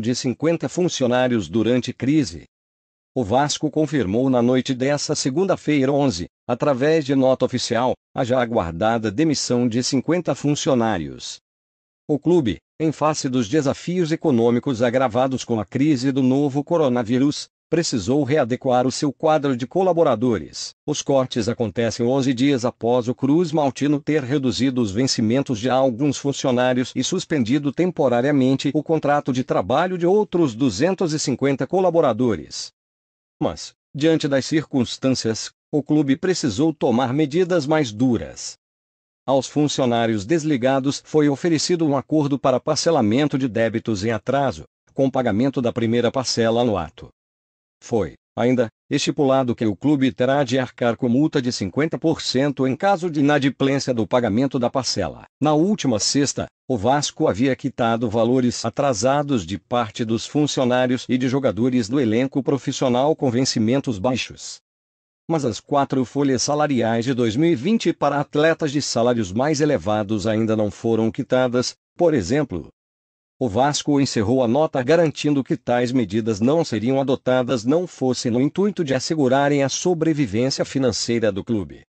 de 50 funcionários durante crise. O Vasco confirmou na noite dessa segunda-feira 11, através de nota oficial, a já aguardada demissão de 50 funcionários. O clube, em face dos desafios econômicos agravados com a crise do novo coronavírus, precisou readequar o seu quadro de colaboradores. Os cortes acontecem 11 dias após o Cruz Maltino ter reduzido os vencimentos de alguns funcionários e suspendido temporariamente o contrato de trabalho de outros 250 colaboradores. Mas, diante das circunstâncias, o clube precisou tomar medidas mais duras. Aos funcionários desligados foi oferecido um acordo para parcelamento de débitos em atraso, com pagamento da primeira parcela no ato. Foi, ainda, estipulado que o clube terá de arcar com multa de 50% em caso de inadimplência do pagamento da parcela. Na última sexta, o Vasco havia quitado valores atrasados de parte dos funcionários e de jogadores do elenco profissional com vencimentos baixos. Mas as quatro folhas salariais de 2020 para atletas de salários mais elevados ainda não foram quitadas, por exemplo, o Vasco encerrou a nota garantindo que tais medidas não seriam adotadas não fosse no intuito de assegurarem a sobrevivência financeira do clube